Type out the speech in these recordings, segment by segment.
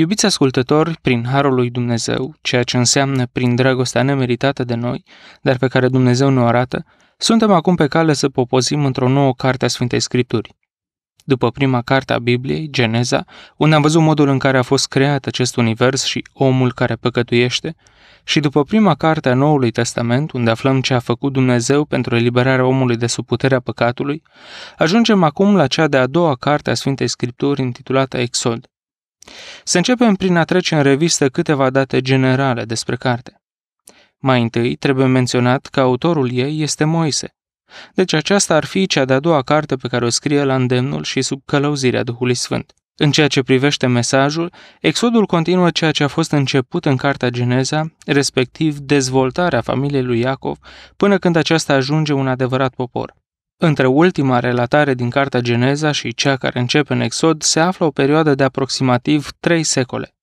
Iubiți ascultători, prin harul lui Dumnezeu, ceea ce înseamnă prin dragostea nemeritată de noi, dar pe care Dumnezeu ne arată, suntem acum pe cale să popozim într-o nouă carte a Sfintei Scripturi. După prima carte a Bibliei, Geneza, unde am văzut modul în care a fost creat acest univers și omul care păcătuiește, și după prima carte a Noului Testament, unde aflăm ce a făcut Dumnezeu pentru eliberarea omului de sub puterea păcatului, ajungem acum la cea de-a doua carte a Sfintei Scripturi intitulată Exod. Să începem prin a trece în revistă câteva date generale despre carte. Mai întâi, trebuie menționat că autorul ei este Moise. Deci aceasta ar fi cea de-a doua carte pe care o scrie la îndemnul și sub călăuzirea Duhului Sfânt. În ceea ce privește mesajul, Exodul continuă ceea ce a fost început în Cartea Geneza, respectiv dezvoltarea familiei lui Iacov, până când aceasta ajunge un adevărat popor. Între ultima relatare din Cartea Geneza și cea care începe în Exod se află o perioadă de aproximativ trei secole.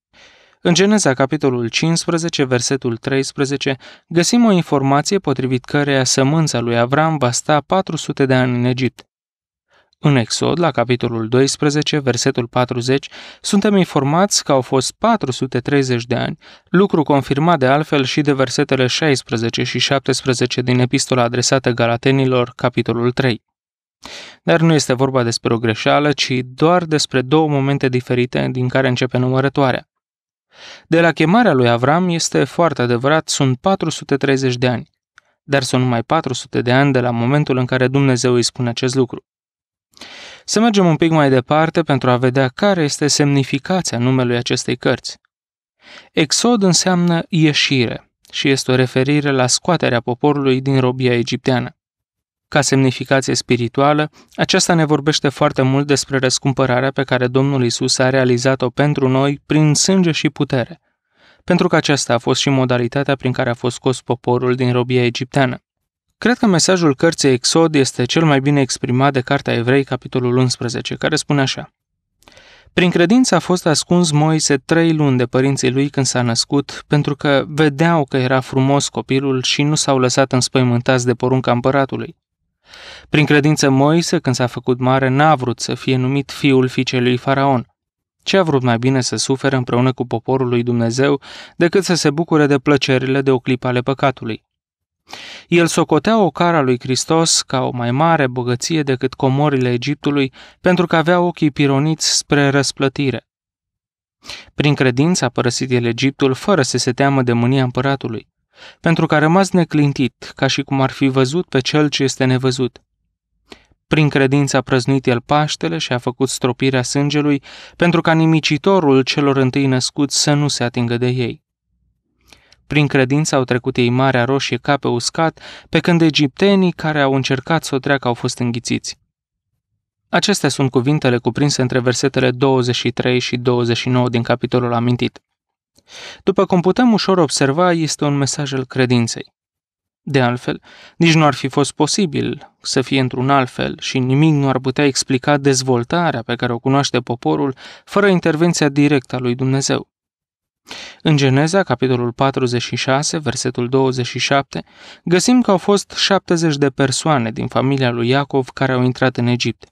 În Geneza, capitolul 15, versetul 13, găsim o informație potrivit căreia sămânța lui Avram va sta 400 de ani în Egipt. În Exod, la capitolul 12, versetul 40, suntem informați că au fost 430 de ani, lucru confirmat de altfel și de versetele 16 și 17 din epistola adresată Galatenilor, capitolul 3. Dar nu este vorba despre o greșeală, ci doar despre două momente diferite din care începe numărătoarea. De la chemarea lui Avram este foarte adevărat, sunt 430 de ani, dar sunt numai 400 de ani de la momentul în care Dumnezeu îi spune acest lucru. Să mergem un pic mai departe pentru a vedea care este semnificația numelui acestei cărți. Exod înseamnă ieșire și este o referire la scoaterea poporului din robia egipteană. Ca semnificație spirituală, aceasta ne vorbește foarte mult despre răscumpărarea pe care Domnul Isus a realizat-o pentru noi prin sânge și putere, pentru că aceasta a fost și modalitatea prin care a fost scos poporul din robia egipteană. Cred că mesajul cărții Exod este cel mai bine exprimat de Cartea Evrei, capitolul 11, care spune așa. Prin credință a fost ascuns Moise trei luni de părinții lui când s-a născut, pentru că vedeau că era frumos copilul și nu s-au lăsat înspăimântați de porunca împăratului. Prin credință Moise, când s-a făcut mare, n-a vrut să fie numit fiul fiicei lui Faraon, Ce a vrut mai bine să sufere împreună cu poporul lui Dumnezeu decât să se bucure de plăcerile de o clipă ale păcatului. El socotea ocara lui Hristos ca o mai mare bogăție decât comorile Egiptului, pentru că avea ochii pironiți spre răsplătire. Prin credință a părăsit el Egiptul fără să se teamă de mânia împăratului, pentru că a rămas neclintit, ca și cum ar fi văzut pe cel ce este nevăzut. Prin credință a prăznuit el Paștele și a făcut stropirea sângelui, pentru ca nimicitorul celor întâi născuți să nu se atingă de ei. Prin credință au trecut ei Marea Roșie ca pe uscat, pe când egiptenii care au încercat să o treacă au fost înghițiți. Acestea sunt cuvintele cuprinse între versetele 23 și 29 din capitolul amintit. După cum putem ușor observa, este un mesaj al credinței. De altfel, nici nu ar fi fost posibil să fie într-un alt fel și nimic nu ar putea explica dezvoltarea pe care o cunoaște poporul fără intervenția directă a lui Dumnezeu. În Geneza, capitolul 46, versetul 27, găsim că au fost 70 de persoane din familia lui Iacov care au intrat în Egipt.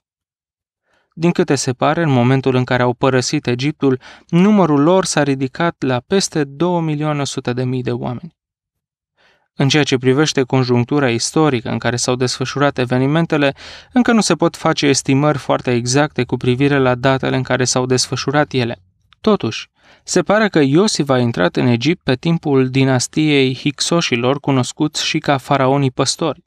Din câte se pare, în momentul în care au părăsit Egiptul, numărul lor s-a ridicat la peste 2.100.000 de oameni. În ceea ce privește conjunctura istorică în care s-au desfășurat evenimentele, încă nu se pot face estimări foarte exacte cu privire la datele în care s-au desfășurat ele. Totuși, se pare că Iosif a intrat în Egipt pe timpul dinastiei Hixoșilor, cunoscuți și ca faraonii păstori.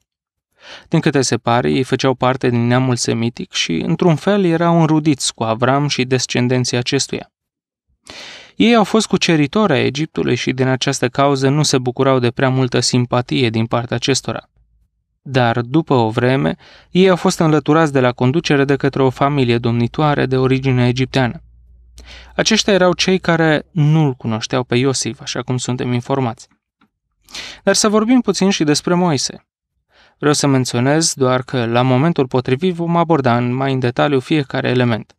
Din câte se pare, ei făceau parte din neamul semitic și, într-un fel, erau înrudiți cu Avram și descendenții acestuia. Ei au fost cuceritori a Egiptului și din această cauză nu se bucurau de prea multă simpatie din partea acestora. Dar, după o vreme, ei au fost înlăturați de la conducere de către o familie domnitoare de origine egipteană. Aceștia erau cei care nu-l cunoșteau pe Iosif, așa cum suntem informați. Dar să vorbim puțin și despre Moise. Vreau să menționez doar că la momentul potrivit vom aborda în mai în detaliu fiecare element.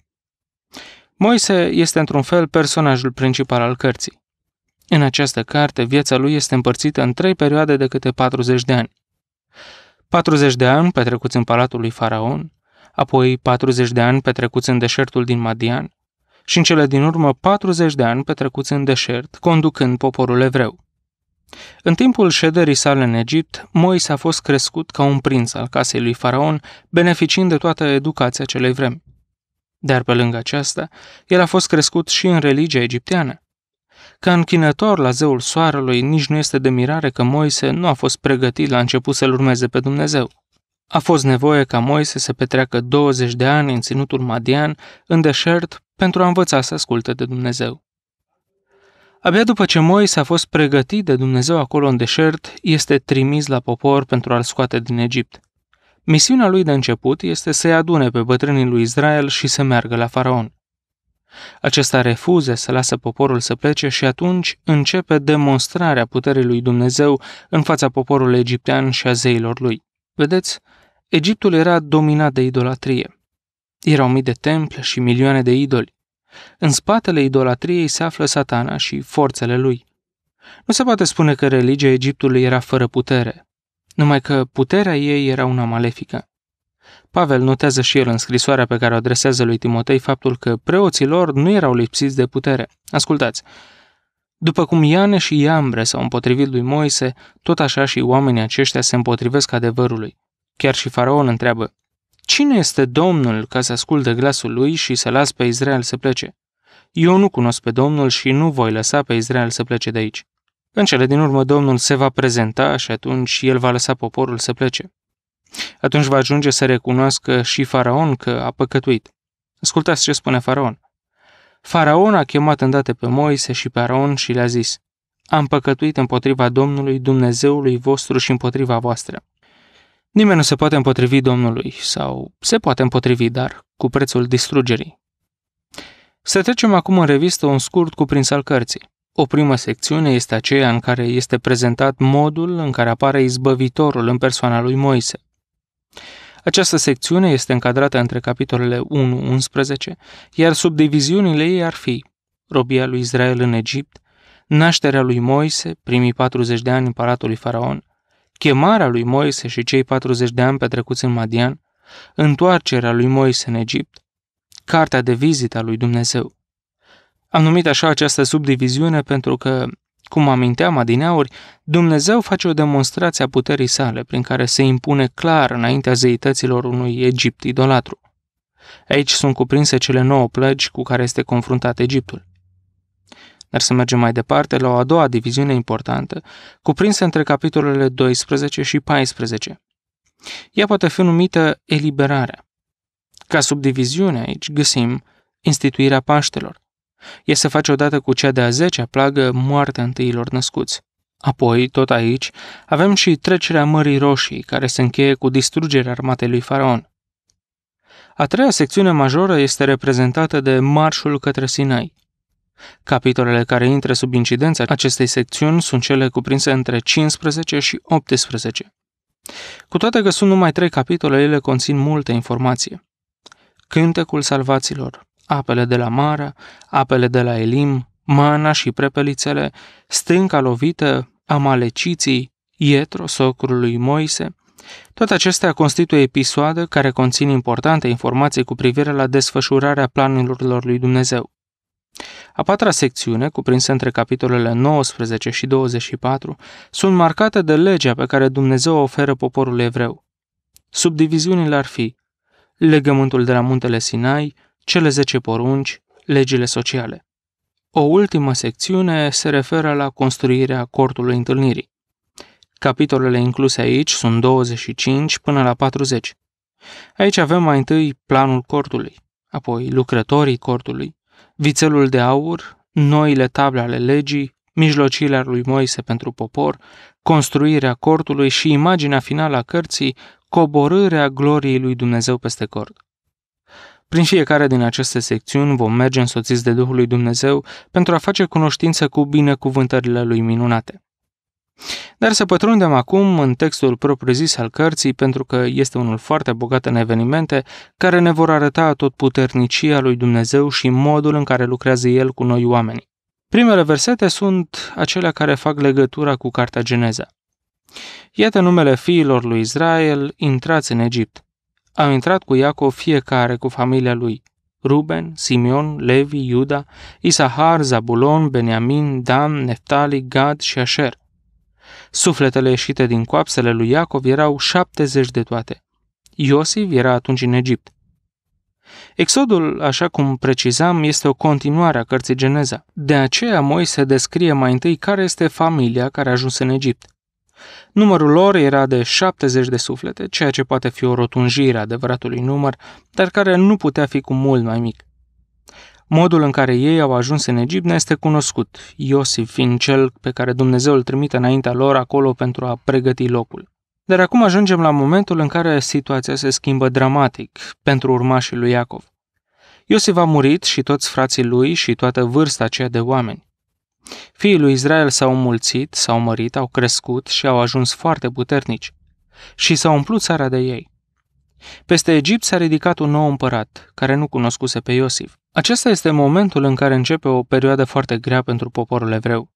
Moise este într-un fel personajul principal al cărții. În această carte, viața lui este împărțită în trei perioade de câte 40 de ani. 40 de ani petrecuți în palatul lui Faraon, apoi 40 de ani petrecuți în deșertul din Madian și în cele din urmă 40 de ani petrecuți în deșert, conducând poporul evreu. În timpul șederii sale în Egipt, Moise a fost crescut ca un prinț al casei lui Faraon, beneficiind de toată educația celei vremi. Dar pe lângă aceasta, el a fost crescut și în religia egipteană. Ca închinător la zeul soarelui, nici nu este de mirare că Moise nu a fost pregătit la început să-L urmeze pe Dumnezeu. A fost nevoie ca Moise să petreacă 20 de ani în ținutul Madian, în deșert, pentru a învăța să asculte de Dumnezeu. Abia după ce Moise a fost pregătit de Dumnezeu acolo în deșert, este trimis la popor pentru a-l scoate din Egipt. Misiunea lui de început este să-i adune pe bătrânii lui Israel și să meargă la faraon. Acesta refuză să lasă poporul să plece și atunci începe demonstrarea puterii lui Dumnezeu în fața poporului egiptean și a zeilor lui. Vedeți, Egiptul era dominat de idolatrie. Erau mii de temple și milioane de idoli. În spatele idolatriei se află satana și forțele lui. Nu se poate spune că religia Egiptului era fără putere, numai că puterea ei era una malefică. Pavel notează și el în scrisoarea pe care o adresează lui Timotei faptul că preoții lor nu erau lipsiți de putere. Ascultați! După cum Iane și Iambre s-au împotrivit lui Moise, tot așa și oamenii aceștia se împotrivesc adevărului. Chiar și faraon întreabă, Cine este Domnul ca să asculte glasul lui și să las pe Israel să plece? Eu nu cunosc pe Domnul și nu voi lăsa pe Israel să plece de aici. În cele din urmă, Domnul se va prezenta și atunci el va lăsa poporul să plece. Atunci va ajunge să recunoască și faraon că a păcătuit. Ascultați ce spune faraon. Faraon a chemat îndată pe Moise și pe Aron și le-a zis, Am păcătuit împotriva Domnului Dumnezeului vostru și împotriva voastră. Nimeni nu se poate împotrivi Domnului, sau se poate împotrivi, dar cu prețul distrugerii. Să trecem acum în revistă un scurt cuprins al cărții. O primă secțiune este aceea în care este prezentat modul în care apare izbăvitorul în persoana lui Moise. Această secțiune este încadrată între capitolele 1-11, iar subdiviziunile ei ar fi robia lui Israel în Egipt, nașterea lui Moise, primii 40 de ani împăratului Faraon, chemarea lui Moise și cei 40 de ani petrecuți în Madian, întoarcerea lui Moise în Egipt, cartea de vizită a lui Dumnezeu. Am numit așa această subdiviziune pentru că, cum aminteam adineauri, Dumnezeu face o demonstrație a puterii sale prin care se impune clar înaintea zeităților unui Egipt idolatru. Aici sunt cuprinse cele nouă plăgi cu care este confruntat Egiptul. Dar să mergem mai departe la o a doua diviziune importantă, cuprinsă între capitolele 12 și 14. Ea poate fi numită eliberarea. Ca subdiviziune aici găsim instituirea Paștelor. Ea se face odată cu cea de-a zecea a plagă moartea întâilor născuți. Apoi, tot aici, avem și trecerea Mării Roșii, care se încheie cu distrugerea armatei lui Faraon. A treia secțiune majoră este reprezentată de marșul către Sinai. Capitolele care intră sub incidența acestei secțiuni sunt cele cuprinse între 15 și 18. Cu toate că sunt numai trei capitole, ele conțin multe informație. Cântecul salvaților, apele de la Mara, apele de la Elim, mana și prepelițele, stânca lovită, amaleciții, Ietro, socrul lui Moise. Toate acestea constituie episoade care conțin importante informații cu privire la desfășurarea planurilor lui Dumnezeu. A patra secțiune, cuprinsă între capitolele 19 și 24, sunt marcate de legea pe care Dumnezeu o oferă poporul evreu. Subdiviziunile ar fi legământul de la muntele Sinai, cele 10 porunci, legile sociale. O ultimă secțiune se referă la construirea cortului întâlnirii. Capitolele incluse aici sunt 25 până la 40. Aici avem mai întâi planul cortului, apoi lucrătorii cortului, vițelul de aur, noile table ale legii, mijlocirea lui Moise pentru popor, construirea cortului și imaginea finală a cărții, coborârea gloriei lui Dumnezeu peste cort. Prin fiecare din aceste secțiuni vom merge însoțiți de Duhul lui Dumnezeu pentru a face cunoștință cu binecuvântările lui minunate. Dar să pătrundem acum în textul propriu-zis al cărții, pentru că este unul foarte bogat în evenimente care ne vor arăta tot puternicia lui Dumnezeu și modul în care lucrează El cu noi oamenii. Primele versete sunt acelea care fac legătura cu Carta Geneza. Iată numele fiilor lui Israel intrați în Egipt. Au intrat cu Iacov fiecare cu familia lui, Ruben, Simeon, Levi, Iuda, Isahar, Zabulon, Beniamin, Dan, Neftali, Gad și Asher. Sufletele ieșite din coapsele lui Iacov erau 70 de toate. Iosif era atunci în Egipt. Exodul, așa cum precizam, este o continuare a cărții Geneza. De aceea Moise descrie mai întâi care este familia care a ajuns în Egipt. Numărul lor era de 70 de suflete, ceea ce poate fi o rotunjire a adevăratului număr, dar care nu putea fi cu mult mai mic. Modul în care ei au ajuns în Egipt ne este cunoscut, Iosif fiind cel pe care Dumnezeu îl trimite înaintea lor acolo pentru a pregăti locul. Dar acum ajungem la momentul în care situația se schimbă dramatic pentru urmașii lui Iacov. Iosif a murit și toți frații lui și toată vârsta aceea de oameni. Fiii lui Israel s-au mulțit, s-au mărit, au crescut și au ajuns foarte puternici și s-au umplut țara de ei. Peste Egipt s-a ridicat un nou împărat, care nu cunoscuse pe Iosif. Acesta este momentul în care începe o perioadă foarte grea pentru poporul evreu.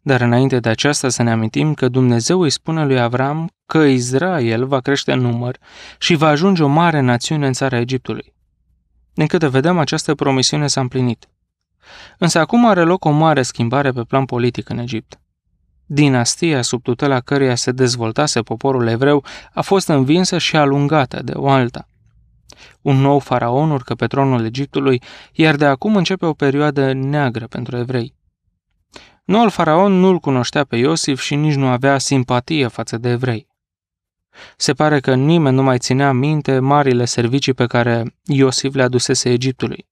Dar înainte de aceasta să ne amintim că Dumnezeu îi spune lui Avram că Israel va crește în număr și va ajunge o mare națiune în țara Egiptului. Din câte vedem, această promisiune s-a împlinit. Însă acum are loc o mare schimbare pe plan politic în Egipt. Dinastia sub tutela căreia se dezvoltase poporul evreu a fost învinsă și alungată de o alta. Un nou faraon urcă pe tronul Egiptului, iar de acum începe o perioadă neagră pentru evrei. Noul faraon nu-l cunoștea pe Iosif și nici nu avea simpatie față de evrei. Se pare că nimeni nu mai ținea minte marile servicii pe care Iosif le adusese Egiptului.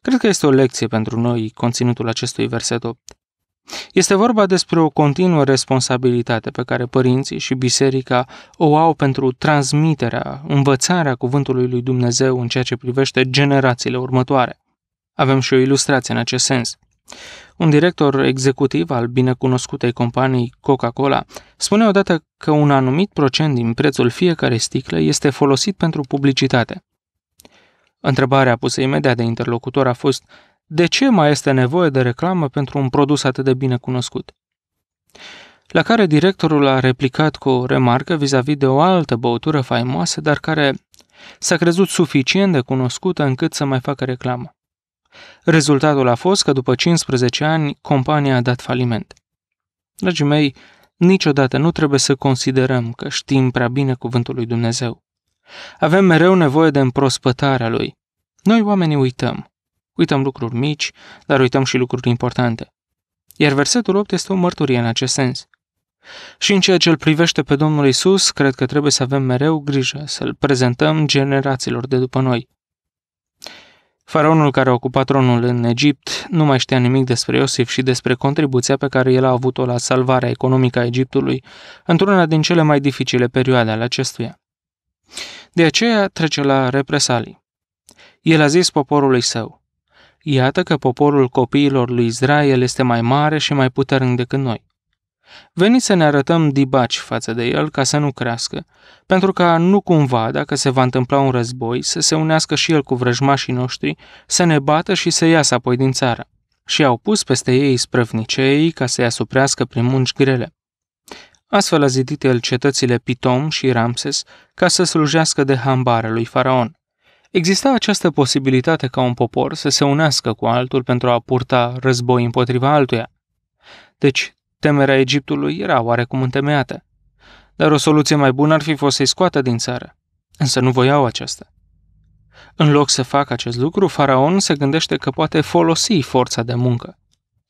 Cred că este o lecție pentru noi conținutul acestui verset 8. Este vorba despre o continuă responsabilitate pe care părinții și biserica o au pentru transmiterea, învățarea cuvântului lui Dumnezeu în ceea ce privește generațiile următoare. Avem și o ilustrație în acest sens. Un director executiv al binecunoscutei companii Coca-Cola spune odată că un anumit procent din prețul fiecare sticle este folosit pentru publicitate. Întrebarea pusă imediat de interlocutor a fost de ce mai este nevoie de reclamă pentru un produs atât de bine cunoscut? La care directorul a replicat cu o remarcă vis-a-vis de o altă băutură faimoasă, dar care s-a crezut suficient de cunoscută încât să mai facă reclamă. Rezultatul a fost că după 15 ani compania a dat faliment. Dragii mei, niciodată nu trebuie să considerăm că știm prea bine cuvântul lui Dumnezeu. Avem mereu nevoie de împrospătarea lui. Noi oamenii uităm. Uităm lucruri mici, dar uităm și lucruri importante. Iar versetul 8 este o mărturie în acest sens. Și în ceea ce îl privește pe Domnul Isus, cred că trebuie să avem mereu grijă să-l prezentăm generațiilor de după noi. Faraonul care a ocupat tronul în Egipt nu mai știa nimic despre Iosif și despre contribuția pe care el a avut-o la salvarea economică a Egiptului, într-una din cele mai dificile perioade ale acestuia. De aceea trece la represalii. El a zis poporului său, Iată că poporul copiilor lui Israel este mai mare și mai puternic decât noi. Veniți să ne arătăm dibaci față de el ca să nu crească, pentru ca nu cumva, dacă se va întâmpla un război, să se unească și el cu vrăjmașii noștri, să ne bată și să iasă apoi din țară. Și au pus peste ei sprăvniceii ca să-i asuprească prin munci grele. Astfel a zidit el cetățile Pitom și Ramses ca să slujească de hambare lui Faraon. Exista această posibilitate ca un popor să se unească cu altul pentru a purta război împotriva altuia. Deci, temerea Egiptului era oarecum întemeiată. Dar o soluție mai bună ar fi fost să-i scoată din țară. Însă nu voiau aceasta. În loc să facă acest lucru, faraon se gândește că poate folosi forța de muncă.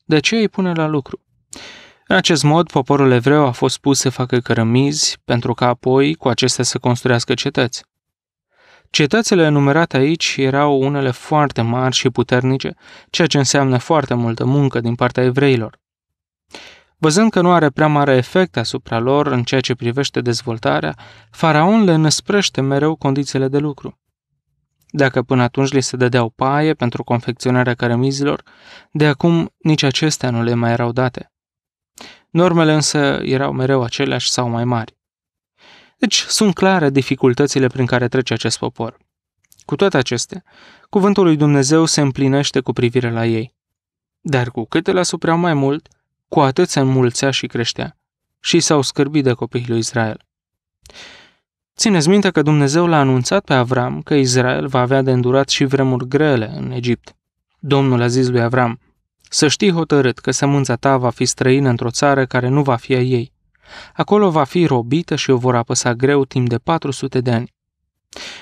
De ce îi pune la lucru. În acest mod, poporul evreu a fost pus să facă cărămizi pentru ca apoi cu acestea să construiască cetăți. Cetățile enumerate aici erau unele foarte mari și puternice, ceea ce înseamnă foarte multă muncă din partea evreilor. Văzând că nu are prea mare efect asupra lor în ceea ce privește dezvoltarea, faraon le năsprește mereu condițiile de lucru. Dacă până atunci li se dădeau paie pentru confecționarea cărămizilor, de acum nici acestea nu le mai erau date. Normele însă erau mereu aceleași sau mai mari. Deci sunt clare dificultățile prin care trece acest popor. Cu toate acestea, cuvântul lui Dumnezeu se împlinește cu privire la ei. Dar cu cât îl asupreau mai mult, cu atât se înmulțea și creștea și s-au scârbit de copiii lui Israel. Țineți minte că Dumnezeu l-a anunțat pe Avram că Israel va avea de îndurat și vremuri grele în Egipt. Domnul a zis lui Avram, să știi hotărât că sămânța ta va fi străină într-o țară care nu va fi a ei Acolo va fi robită și o vor apăsa greu timp de 400 de ani.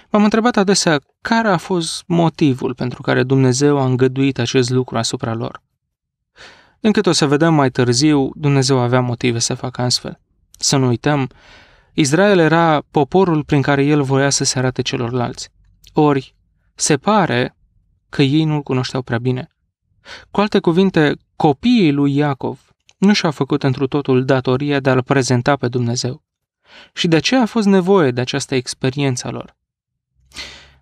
M-am întrebat adesea care a fost motivul pentru care Dumnezeu a îngăduit acest lucru asupra lor. Din o să vedem mai târziu, Dumnezeu avea motive să facă astfel. Să nu uităm, Israel era poporul prin care el voia să se arate celorlalți. Ori, se pare că ei nu-l cunoșteau prea bine. Cu alte cuvinte, copiii lui Iacov nu și-a făcut întru totul datoria de a-L prezenta pe Dumnezeu. Și de ce a fost nevoie de această experiență a lor.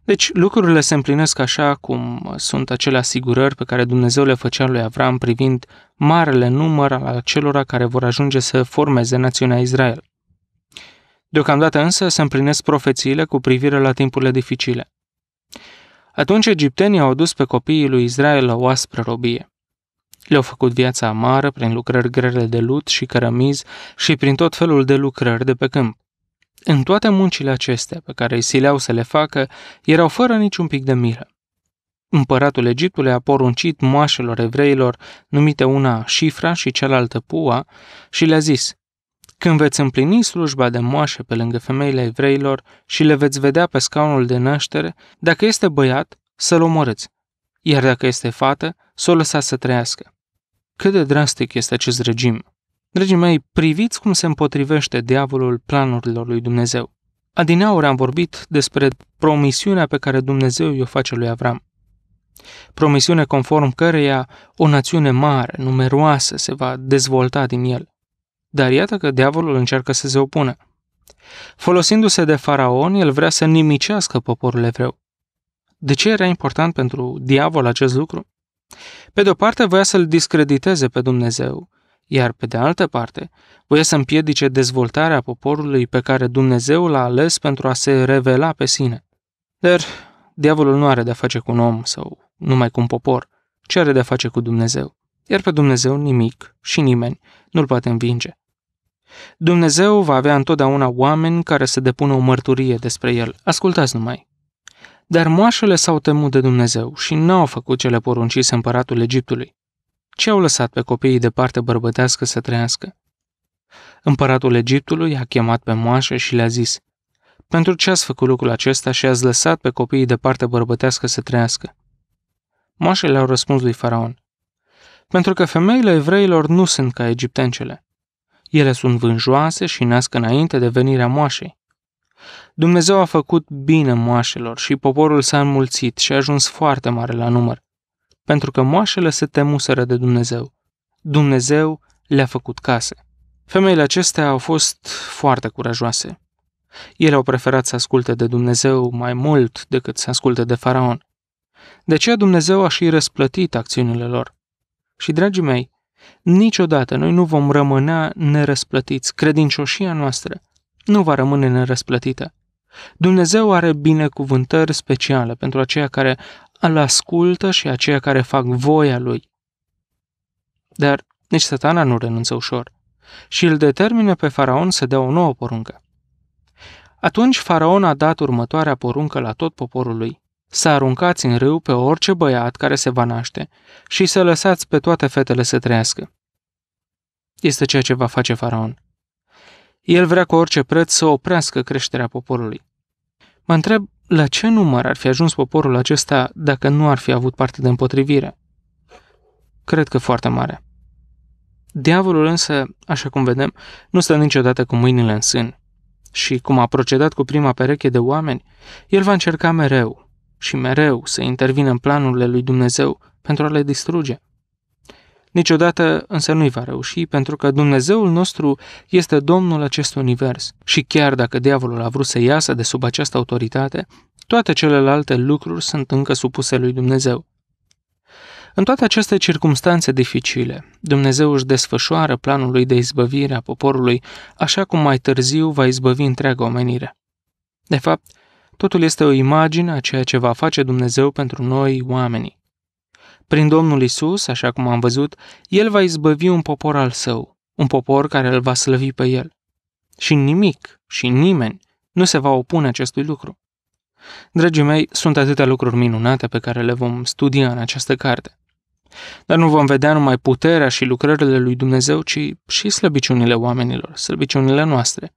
Deci lucrurile se împlinesc așa cum sunt acele asigurări pe care Dumnezeu le făcea lui Avram privind marele număr al acelora care vor ajunge să formeze națiunea Israel. Deocamdată însă se împlinesc profețiile cu privire la timpurile dificile. Atunci egiptenii au dus pe copiii lui Israel la aspră robie. Le-au făcut viața amară prin lucrări grele de lut și cărămiz și prin tot felul de lucrări de pe câmp. În toate muncile acestea pe care îi sileau să le facă, erau fără niciun pic de miră. Împăratul Egiptului a poruncit moașelor evreilor, numite una Șifra și cealaltă Pua, și le-a zis, Când veți împlini slujba de moașe pe lângă femeile evreilor și le veți vedea pe scaunul de naștere, dacă este băiat, să-l omorâți, iar dacă este fată, să o lăsați să trăiască. Cât de drastic este acest regim? Dragii mei, priviți cum se împotrivește diavolul planurilor lui Dumnezeu. Adineauri am vorbit despre promisiunea pe care Dumnezeu i-o face lui Avram. Promisiune conform căreia o națiune mare, numeroasă, se va dezvolta din el. Dar iată că diavolul încearcă să se opună. Folosindu-se de faraon, el vrea să nimicească poporul evreu. De ce era important pentru diavol acest lucru? Pe de o parte voia să-L discrediteze pe Dumnezeu, iar pe de altă parte voia să împiedice dezvoltarea poporului pe care Dumnezeu l-a ales pentru a se revela pe sine. Dar diavolul nu are de-a face cu un om sau numai cu un popor, ci are de-a face cu Dumnezeu. Iar pe Dumnezeu nimic și nimeni nu-l poate învinge. Dumnezeu va avea întotdeauna oameni care să depună o mărturie despre el. Ascultați numai. Dar moașele s-au temut de Dumnezeu și n-au făcut cele poruncise împăratul Egiptului, Ce au lăsat pe copiii de parte bărbătească să trăiască. Împăratul Egiptului a chemat pe moașe și le-a zis, Pentru ce ați făcut lucrul acesta și ați lăsat pe copiii de parte bărbătească să trăiască? Moașele au răspuns lui Faraon, Pentru că femeile evreilor nu sunt ca egiptencele. Ele sunt vânjoase și nasc înainte de venirea moașei. Dumnezeu a făcut bine moașelor și poporul s-a înmulțit și a ajuns foarte mare la număr, pentru că moașele se temuseră de Dumnezeu. Dumnezeu le-a făcut case. Femeile acestea au fost foarte curajoase. Ele au preferat să asculte de Dumnezeu mai mult decât să asculte de faraon. De aceea Dumnezeu a și răsplătit acțiunile lor. Și, dragii mei, niciodată noi nu vom rămâne nerăsplătiți. Credincioșia noastră nu va rămâne nerăsplătită. Dumnezeu are binecuvântări speciale pentru aceia care îl ascultă și aceia care fac voia lui. Dar nici satana nu renunță ușor și îl determină pe faraon să dea o nouă poruncă. Atunci faraon a dat următoarea poruncă la tot poporul lui. Să aruncați în râu pe orice băiat care se va naște și să lăsați pe toate fetele să trăiască. Este ceea ce va face faraon. El vrea cu orice preț să oprească creșterea poporului. Mă întreb la ce număr ar fi ajuns poporul acesta dacă nu ar fi avut parte de împotrivire. Cred că foarte mare. Diavolul însă, așa cum vedem, nu stă niciodată cu mâinile în sân. Și cum a procedat cu prima pereche de oameni, el va încerca mereu și mereu să intervină în planurile lui Dumnezeu pentru a le distruge. Niciodată însă nu-i va reuși, pentru că Dumnezeul nostru este Domnul acestui univers și chiar dacă diavolul a vrut să iasă de sub această autoritate, toate celelalte lucruri sunt încă supuse lui Dumnezeu. În toate aceste circumstanțe dificile, Dumnezeu își desfășoară planul lui de izbăvire a poporului, așa cum mai târziu va izbăvi întreaga omenire. De fapt, totul este o imagine a ceea ce va face Dumnezeu pentru noi, oamenii. Prin Domnul Isus, așa cum am văzut, El va izbăvi un popor al său, un popor care îl va slăvi pe El. Și nimic și nimeni nu se va opune acestui lucru. Dragii mei, sunt atâtea lucruri minunate pe care le vom studia în această carte. Dar nu vom vedea numai puterea și lucrările lui Dumnezeu, ci și slăbiciunile oamenilor, slăbiciunile noastre.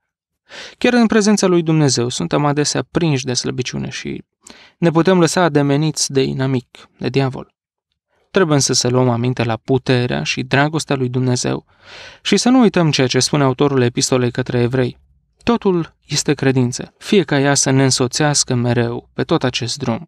Chiar în prezența lui Dumnezeu suntem adesea prinși de slăbiciune și ne putem lăsa ademeniți de inamic, de diavol. Trebuie însă să luăm aminte la puterea și dragostea lui Dumnezeu și să nu uităm ceea ce spune autorul epistolei către evrei. Totul este credință, fie ca ea să ne însoțească mereu pe tot acest drum.